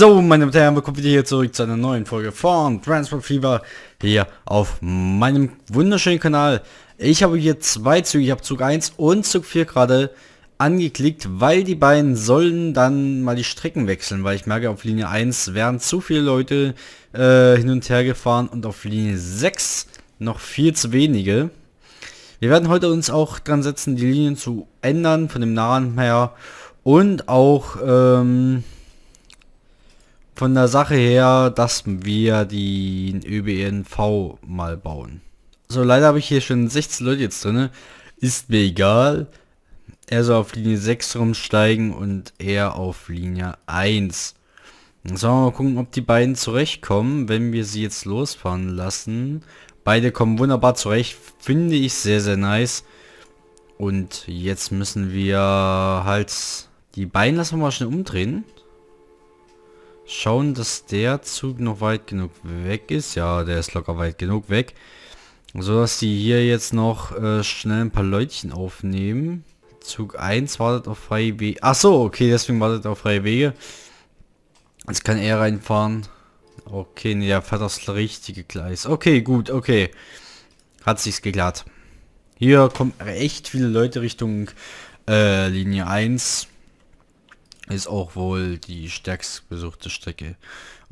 So, meine Damen willkommen wieder hier zurück zu einer neuen Folge von Transport Fever hier auf meinem wunderschönen Kanal. Ich habe hier zwei Züge, ich habe Zug 1 und Zug 4 gerade angeklickt, weil die beiden sollen dann mal die Strecken wechseln, weil ich merke, auf Linie 1 werden zu viele Leute äh, hin und her gefahren und auf Linie 6 noch viel zu wenige. Wir werden heute uns auch dran setzen, die Linien zu ändern von dem Nahen her und auch... Ähm, von der Sache her, dass wir die ÖBNV mal bauen. So, also leider habe ich hier schon 16 Leute jetzt drin. Ist mir egal. Er soll auf Linie 6 rumsteigen und er auf Linie 1. Sollen wir mal gucken, ob die beiden zurechtkommen, wenn wir sie jetzt losfahren lassen. Beide kommen wunderbar zurecht. Finde ich sehr, sehr nice. Und jetzt müssen wir halt... Die beiden lassen wir mal schnell umdrehen schauen, dass der Zug noch weit genug weg ist. Ja, der ist locker weit genug weg. So dass die hier jetzt noch äh, schnell ein paar Leutchen aufnehmen. Zug 1 wartet auf freie Wege. Achso, okay, deswegen wartet auf freie Wege. Jetzt kann er reinfahren. Okay, nee, der fährt das richtige Gleis. Okay, gut, okay. Hat sich's geklärt. Hier kommen echt viele Leute Richtung äh, Linie 1. Ist auch wohl die stärkst besuchte Strecke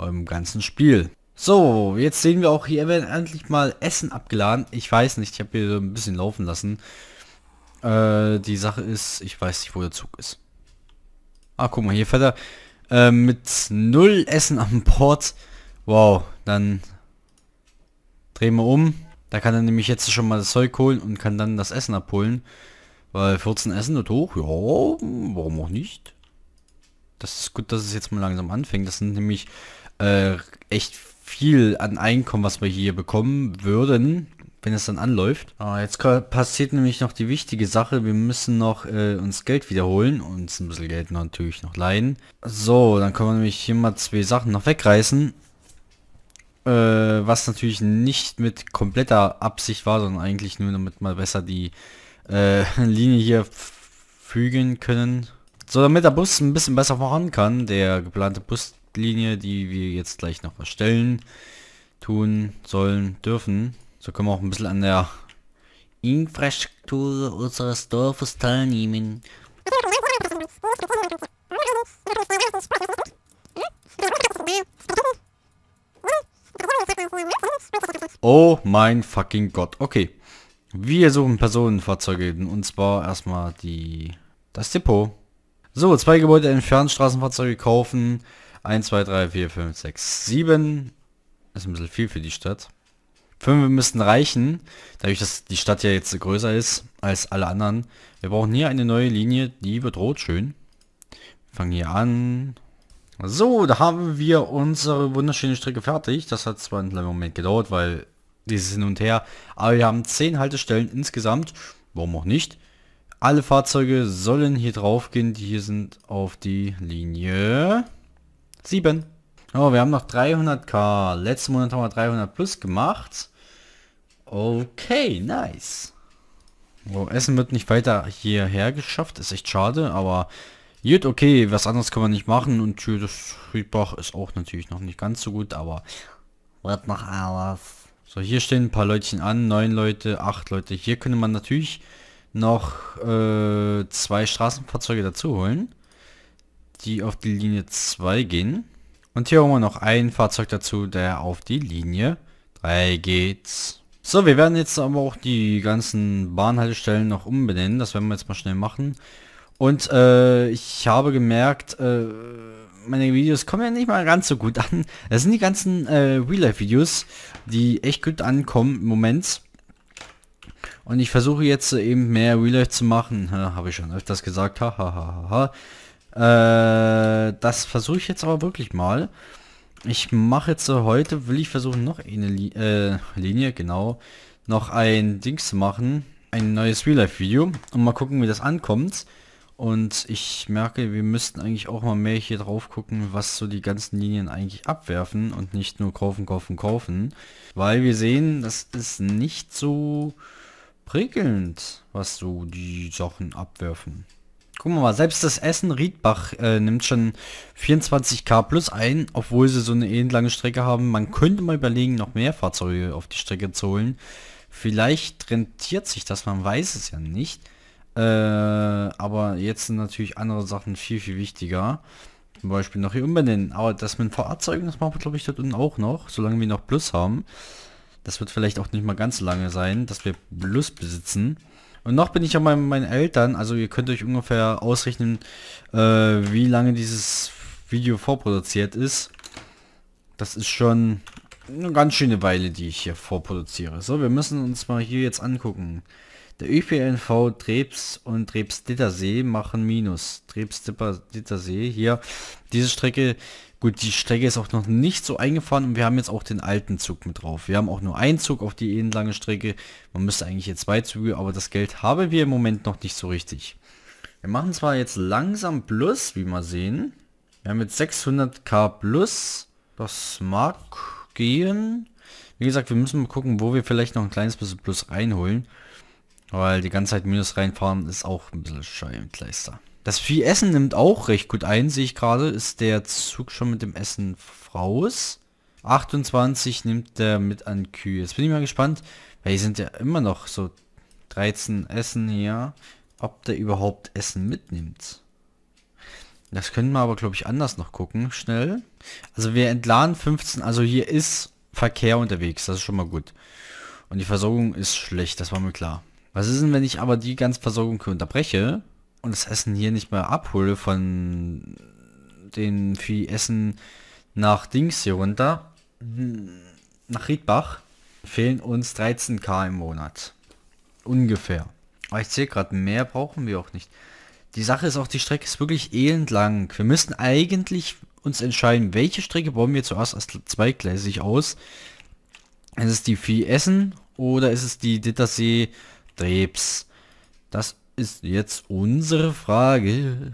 im ganzen Spiel. So, jetzt sehen wir auch hier werden endlich mal Essen abgeladen. Ich weiß nicht, ich habe hier so ein bisschen laufen lassen. Äh, die Sache ist, ich weiß nicht, wo der Zug ist. Ah, guck mal, hier fährt er äh, mit null Essen am Bord. Wow, dann drehen wir um. Da kann er nämlich jetzt schon mal das Zeug holen und kann dann das Essen abholen. Weil 14 Essen wird hoch, ja, warum auch nicht? Das ist gut, dass es jetzt mal langsam anfängt. Das sind nämlich äh, echt viel an Einkommen, was wir hier bekommen würden, wenn es dann anläuft. Ah, jetzt passiert nämlich noch die wichtige Sache. Wir müssen noch äh, uns Geld wiederholen. Uns ein bisschen Geld natürlich noch leihen. So, dann können wir nämlich hier mal zwei Sachen noch wegreißen. Äh, was natürlich nicht mit kompletter Absicht war, sondern eigentlich nur damit mal besser die äh, Linie hier fügen können. So, damit der Bus ein bisschen besser voran kann, der geplante Buslinie, die wir jetzt gleich noch erstellen, tun, sollen, dürfen. So können wir auch ein bisschen an der Infrastruktur unseres Dorfes teilnehmen. Oh mein fucking Gott. Okay. Wir suchen Personenfahrzeuge und zwar erstmal die das Depot. So, zwei Gebäude entfernt, Straßenfahrzeuge kaufen. 1, 2, 3, 4, 5, 6, 7. Ist ein bisschen viel für die Stadt. 5 müssten reichen, dadurch, dass die Stadt ja jetzt größer ist als alle anderen. Wir brauchen hier eine neue Linie, die wird rot schön. Wir fangen hier an. So, da haben wir unsere wunderschöne Strecke fertig. Das hat zwar einen kleinen Moment gedauert, weil dieses Hin und Her. Aber wir haben 10 Haltestellen insgesamt. Warum auch nicht? Alle Fahrzeuge sollen hier drauf gehen, die hier sind auf die Linie 7. Oh, wir haben noch 300k. Letzten Monat haben wir 300 plus gemacht. Okay, nice. So, oh, Essen wird nicht weiter hierher geschafft. Ist echt schade, aber gut, okay. Was anderes kann man nicht machen. Und hier das Friedbach ist auch natürlich noch nicht ganz so gut, aber wird noch alles. Ah, so, hier stehen ein paar Leutchen an. Neun Leute, acht Leute. Hier könnte man natürlich noch äh, zwei Straßenfahrzeuge dazu holen, die auf die Linie 2 gehen. Und hier holen wir noch ein Fahrzeug dazu, der auf die Linie 3 geht. So, wir werden jetzt aber auch die ganzen Bahnhaltestellen noch umbenennen. Das werden wir jetzt mal schnell machen. Und äh, ich habe gemerkt, äh, meine Videos kommen ja nicht mal ganz so gut an. Das sind die ganzen äh, Real-Life-Videos, die echt gut ankommen im Moment. Und ich versuche jetzt äh, eben mehr Real Life zu machen. Ha, Habe ich schon öfters gesagt. Ha, ha, ha, ha. Äh, das versuche ich jetzt aber wirklich mal. Ich mache jetzt äh, heute, will ich versuchen, noch eine Li äh, Linie, genau, noch ein Ding zu machen. Ein neues Real Life Video. Und mal gucken, wie das ankommt. Und ich merke, wir müssten eigentlich auch mal mehr hier drauf gucken, was so die ganzen Linien eigentlich abwerfen und nicht nur kaufen, kaufen, kaufen. Weil wir sehen, das ist nicht so prickelnd, was so die Sachen abwerfen. Gucken wir mal, selbst das Essen Riedbach äh, nimmt schon 24k plus ein, obwohl sie so eine ähnlich lange Strecke haben. Man könnte mal überlegen, noch mehr Fahrzeuge auf die Strecke zu holen. Vielleicht rentiert sich das, man weiß es ja nicht. Äh, aber jetzt sind natürlich andere Sachen viel, viel wichtiger. Zum Beispiel noch hier umbenennen. Aber das mit Fahrzeugen, das machen wir glaube ich dort unten auch noch, solange wir noch Plus haben. Das wird vielleicht auch nicht mal ganz lange sein, dass wir Lust besitzen. Und noch bin ich ja bei meinen Eltern, also ihr könnt euch ungefähr ausrechnen, äh, wie lange dieses Video vorproduziert ist. Das ist schon eine ganz schöne Weile, die ich hier vorproduziere. So, wir müssen uns mal hier jetzt angucken. Der ÖPNV Trebs und Trebs-Dittersee machen Minus. Trebs-Dittersee hier. Diese Strecke Gut, die Strecke ist auch noch nicht so eingefahren und wir haben jetzt auch den alten Zug mit drauf. Wir haben auch nur einen Zug auf die lange Strecke. Man müsste eigentlich jetzt zwei Züge, aber das Geld haben wir im Moment noch nicht so richtig. Wir machen zwar jetzt langsam Plus, wie wir sehen. Wir haben jetzt 600k Plus. Das mag gehen. Wie gesagt, wir müssen mal gucken, wo wir vielleicht noch ein kleines bisschen Plus reinholen. Weil die ganze Zeit Minus reinfahren ist auch ein bisschen scheiße. Das viel Essen nimmt auch recht gut ein, sehe ich gerade. Ist der Zug schon mit dem Essen raus? 28 nimmt der mit an Kühe. Jetzt bin ich mal gespannt, weil hier sind ja immer noch so 13 Essen hier, ob der überhaupt Essen mitnimmt. Das können wir aber, glaube ich, anders noch gucken, schnell. Also wir entladen 15, also hier ist Verkehr unterwegs, das ist schon mal gut. Und die Versorgung ist schlecht, das war mir klar. Was ist denn, wenn ich aber die ganze Versorgung unterbreche? und das Essen hier nicht mehr abhole von den Essen nach Dings hier runter, hm, nach Riedbach, fehlen uns 13k im Monat. Ungefähr. Aber ich sehe gerade, mehr brauchen wir auch nicht. Die Sache ist auch, die Strecke ist wirklich elend lang. Wir müssen eigentlich uns entscheiden, welche Strecke bauen wir zuerst als zweigleisig aus. Ist es die Essen oder ist es die Dittersee-Drebs? Das ist jetzt unsere Frage.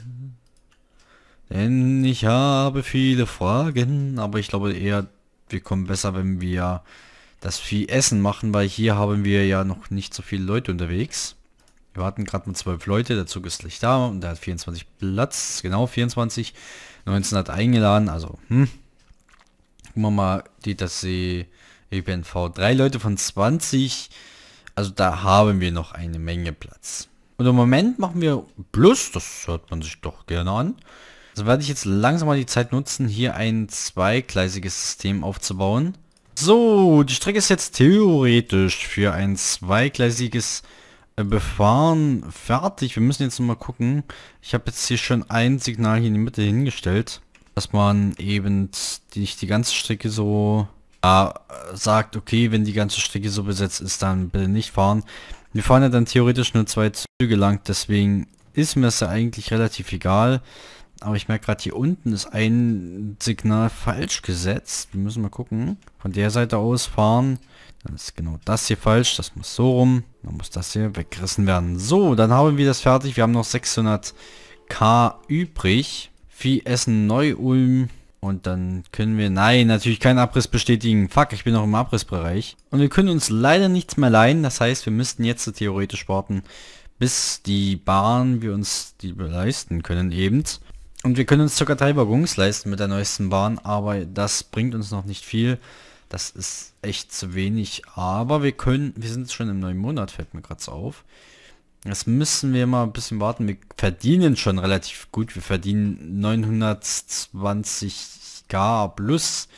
Denn ich habe viele Fragen, aber ich glaube eher, wir kommen besser, wenn wir das viel Essen machen, weil hier haben wir ja noch nicht so viele Leute unterwegs. Wir hatten gerade mit zwölf Leute, der Zug ist gleich da und der hat 24 Platz, genau 24. 19 hat eingeladen, also hm. Gucken wir mal, die das See EPNV. Drei Leute von 20, also da haben wir noch eine Menge Platz. Und im Moment machen wir Plus, das hört man sich doch gerne an. Also werde ich jetzt langsam mal die Zeit nutzen, hier ein zweigleisiges System aufzubauen. So, die Strecke ist jetzt theoretisch für ein zweigleisiges äh, Befahren fertig. Wir müssen jetzt mal gucken. Ich habe jetzt hier schon ein Signal hier in die Mitte hingestellt, dass man eben nicht die ganze Strecke so äh, sagt, okay, wenn die ganze Strecke so besetzt ist, dann bitte nicht fahren. Wir fahren ja dann theoretisch nur zwei Züge lang, deswegen ist mir das ja eigentlich relativ egal. Aber ich merke gerade, hier unten ist ein Signal falsch gesetzt. Wir müssen mal gucken. Von der Seite aus fahren. Dann ist genau das hier falsch. Das muss so rum. Dann muss das hier weggerissen werden. So, dann haben wir das fertig. Wir haben noch 600k übrig. Vieh Essen Neu-Ulm. Und dann können wir... Nein, natürlich keinen Abriss bestätigen. Fuck, ich bin noch im Abrissbereich. Und wir können uns leider nichts mehr leihen. Das heißt, wir müssten jetzt so theoretisch warten, bis die Bahn wir uns die leisten können eben. Und wir können uns ca. drei Waggons leisten mit der neuesten Bahn, aber das bringt uns noch nicht viel. Das ist echt zu wenig. Aber wir können... Wir sind schon im neuen Monat, fällt mir gerade so auf. Das müssen wir mal ein bisschen warten. Wir verdienen schon relativ gut. Wir verdienen 920k plus.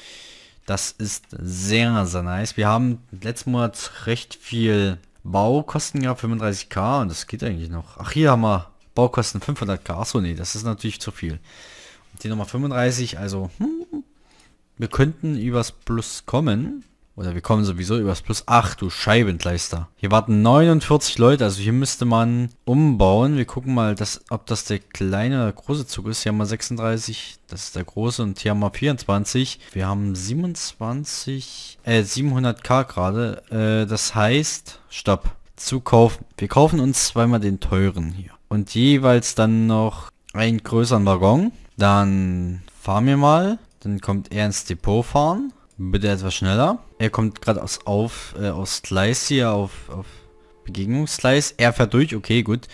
Das ist sehr, sehr nice. Wir haben letzten Monat recht viel Baukosten gehabt, 35k und das geht eigentlich noch. Ach, hier haben wir Baukosten 500k. Achso, nee, das ist natürlich zu viel. Und hier nochmal 35, also hm, wir könnten übers Plus kommen. Oder wir kommen sowieso übers Plus. Ach du Scheibenkleister. Hier warten 49 Leute, also hier müsste man umbauen. Wir gucken mal, dass, ob das der kleine oder große Zug ist. Hier haben wir 36, das ist der große und hier haben wir 24. Wir haben 27, äh 700k gerade. Äh, das heißt, stopp, zu kaufen. Wir kaufen uns zweimal den teuren hier. Und jeweils dann noch einen größeren Waggon. Dann fahren wir mal. Dann kommt er ins Depot fahren. Bitte etwas schneller. Er kommt gerade aus, auf, äh, aus Slice hier, auf, auf Begegnungsslice. Er fährt durch, okay, gut.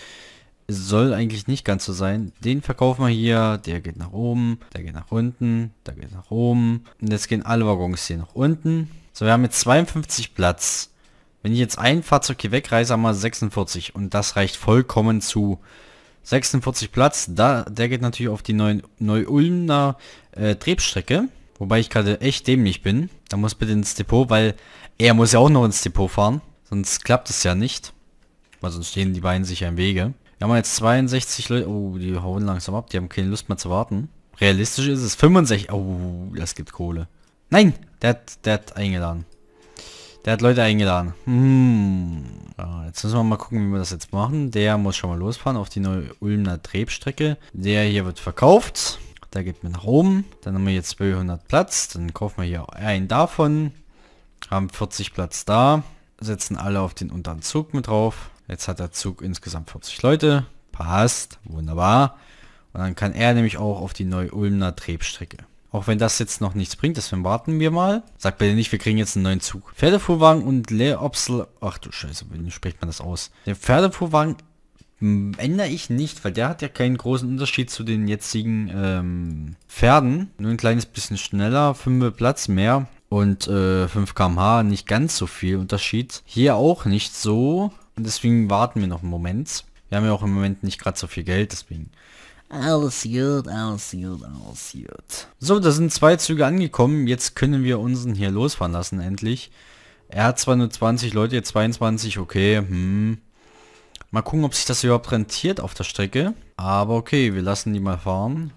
Soll eigentlich nicht ganz so sein. Den verkaufen wir hier. Der geht nach oben, der geht nach unten, der geht nach oben. Und jetzt gehen alle Waggons hier nach unten. So, wir haben jetzt 52 Platz. Wenn ich jetzt ein Fahrzeug hier wegreise, haben wir 46. Und das reicht vollkommen zu. 46 Platz, da, der geht natürlich auf die Neu-Ulmner äh, Trebstrecke. Wobei ich gerade echt dämlich bin. Da muss bitte ins Depot, weil er muss ja auch noch ins Depot fahren. Sonst klappt es ja nicht. Weil sonst stehen die beiden sich ja im Wege. Wir haben jetzt 62 Leute. Oh, die hauen langsam ab. Die haben keine Lust mehr zu warten. Realistisch ist es 65. Oh, das gibt Kohle. Nein, der hat, der hat eingeladen. Der hat Leute eingeladen. Hm. Ja, jetzt müssen wir mal gucken, wie wir das jetzt machen. Der muss schon mal losfahren auf die neue Ulmner Trebstrecke. Der hier wird verkauft. Da geht man nach oben. Dann haben wir jetzt 200 Platz. Dann kaufen wir hier einen davon. Haben 40 Platz da. Setzen alle auf den unteren Zug mit drauf. Jetzt hat der Zug insgesamt 40 Leute. Passt. Wunderbar. Und dann kann er nämlich auch auf die neue ulmner Trebstrecke. Auch wenn das jetzt noch nichts bringt, deswegen warten wir mal. Sagt bitte nicht, wir kriegen jetzt einen neuen Zug. Pferdefuhrwagen und Leopsel... Ach du Scheiße, wie spricht man das aus? Der Pferdefuhrwagen ändere ich nicht, weil der hat ja keinen großen Unterschied zu den jetzigen ähm, Pferden. Nur ein kleines bisschen schneller, 5 Platz mehr und äh, 5 km/h nicht ganz so viel Unterschied. Hier auch nicht so. Und deswegen warten wir noch einen Moment. Wir haben ja auch im Moment nicht gerade so viel Geld, deswegen. Alles gut, alles gut, alles gut. So, da sind zwei Züge angekommen. Jetzt können wir unseren hier losfahren lassen, endlich. Er hat zwar nur 20 Leute, jetzt 22, okay, hm. Mal gucken, ob sich das überhaupt rentiert auf der Strecke. Aber okay, wir lassen die mal fahren.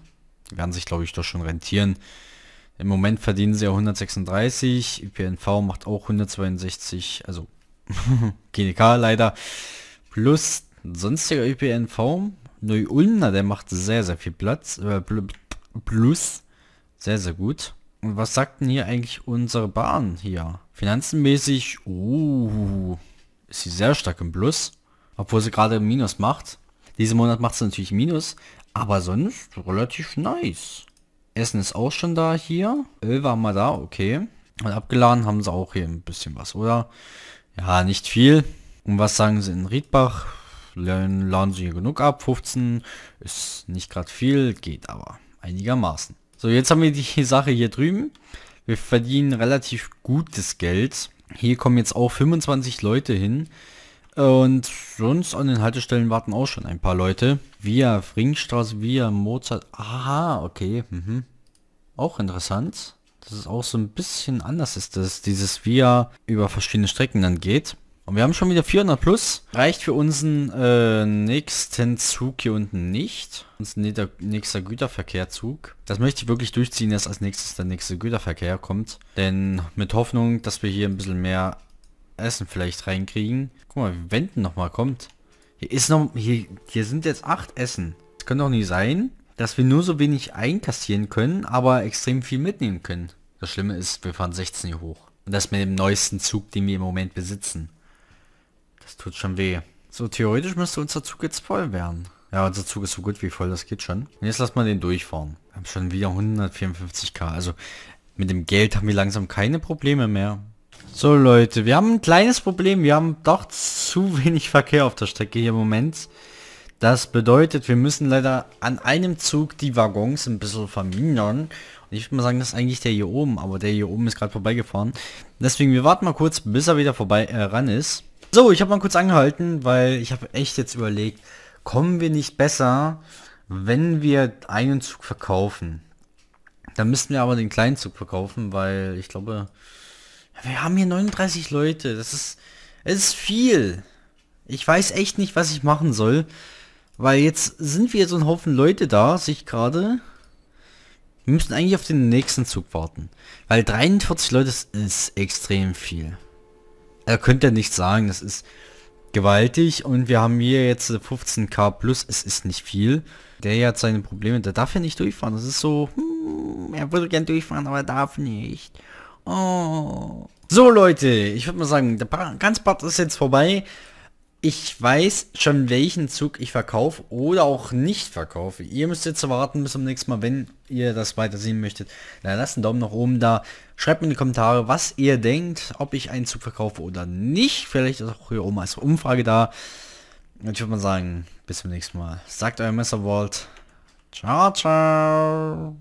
Die werden sich, glaube ich, doch schon rentieren. Im Moment verdienen sie ja 136. ÖPNV macht auch 162. Also GDK leider. Plus sonstiger ÖPNV. Neu-Ulmner, der macht sehr, sehr viel Platz. Äh, plus. Sehr, sehr gut. Und was sagt denn hier eigentlich unsere Bahn hier? Finanzenmäßig, uh, ist sie sehr stark im Plus. Obwohl sie gerade Minus macht. Diesen Monat macht sie natürlich Minus, aber sonst relativ nice. Essen ist auch schon da hier. Öl war mal da, okay. Und abgeladen haben sie auch hier ein bisschen was, oder? Ja, nicht viel. Und was sagen sie in Riedbach? Laden sie hier genug ab, 15 ist nicht gerade viel, geht aber einigermaßen. So, jetzt haben wir die Sache hier drüben. Wir verdienen relativ gutes Geld. Hier kommen jetzt auch 25 Leute hin. Und sonst an den Haltestellen warten auch schon ein paar Leute. Via Fringstraße, via Mozart. Aha, okay. Mhm. Auch interessant. Dass es auch so ein bisschen anders ist, dass dieses Via über verschiedene Strecken dann geht. Und wir haben schon wieder 400 plus. Reicht für unseren äh, nächsten Zug hier unten nicht. Unser nächster Güterverkehrzug. Das möchte ich wirklich durchziehen, dass als nächstes der nächste Güterverkehr kommt. Denn mit Hoffnung, dass wir hier ein bisschen mehr Essen vielleicht reinkriegen. Guck mal, wie Wenden nochmal kommt. Hier ist noch, hier, hier sind jetzt acht Essen. Es kann doch nie sein, dass wir nur so wenig einkassieren können, aber extrem viel mitnehmen können. Das Schlimme ist, wir fahren 16 hier hoch. Und das mit dem neuesten Zug, den wir im Moment besitzen. Das tut schon weh. So, theoretisch müsste unser Zug jetzt voll werden. Ja, unser Zug ist so gut wie voll, das geht schon. Und jetzt lass mal den durchfahren. Wir haben schon wieder 154k. Also mit dem Geld haben wir langsam keine Probleme mehr. So Leute, wir haben ein kleines Problem. Wir haben doch zu wenig Verkehr auf der Strecke hier im Moment. Das bedeutet, wir müssen leider an einem Zug die Waggons ein bisschen vermindern. Und ich würde mal sagen, das ist eigentlich der hier oben, aber der hier oben ist gerade vorbeigefahren. Deswegen, wir warten mal kurz, bis er wieder vorbei äh, ran ist. So, ich habe mal kurz angehalten, weil ich habe echt jetzt überlegt, kommen wir nicht besser, wenn wir einen Zug verkaufen? Dann müssten wir aber den kleinen Zug verkaufen, weil ich glaube, wir haben hier 39 Leute. Das ist, es ist viel. Ich weiß echt nicht, was ich machen soll. Weil jetzt sind wir so ein Haufen Leute da, sich gerade. Wir müssen eigentlich auf den nächsten Zug warten. Weil 43 Leute ist, ist extrem viel. Er könnte ja nichts sagen, das ist gewaltig und wir haben hier jetzt 15k plus, es ist nicht viel. Der hat seine Probleme, der darf ja nicht durchfahren. Das ist so, hm, er würde gern durchfahren, aber darf nicht. Oh. So Leute, ich würde mal sagen, der Part, ganz Part ist jetzt vorbei. Ich weiß schon, welchen Zug ich verkaufe oder auch nicht verkaufe. Ihr müsst jetzt warten bis zum nächsten Mal, wenn ihr das weiter sehen möchtet. Dann lasst einen Daumen nach oben da. Schreibt mir in die Kommentare, was ihr denkt, ob ich einen Zug verkaufe oder nicht. Vielleicht ist auch hier oben als Umfrage da. Und ich würde mal sagen, bis zum nächsten Mal. Sagt euer Messerwald. Ciao, ciao.